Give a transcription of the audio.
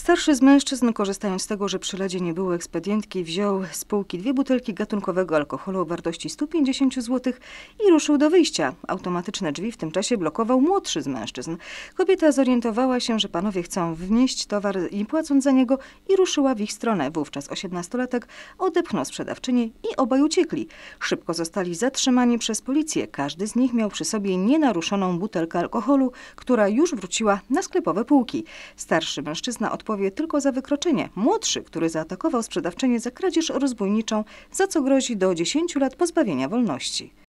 Starszy z mężczyzn, korzystając z tego, że przy ledzie nie było ekspedientki, wziął z półki dwie butelki gatunkowego alkoholu o wartości 150 zł i ruszył do wyjścia. Automatyczne drzwi w tym czasie blokował młodszy z mężczyzn. Kobieta zorientowała się, że panowie chcą wnieść towar i płacąc za niego i ruszyła w ich stronę. Wówczas osiemnastolatek odepchnął sprzedawczyni i obaj uciekli. Szybko zostali zatrzymani przez policję. Każdy z nich miał przy sobie nienaruszoną butelkę alkoholu, która już wróciła na sklepowe półki. Starszy mężczyzna odpowiedział odpowie tylko za wykroczenie. Młodszy, który zaatakował sprzedawczynię za kradzież rozbójniczą, za co grozi do 10 lat pozbawienia wolności.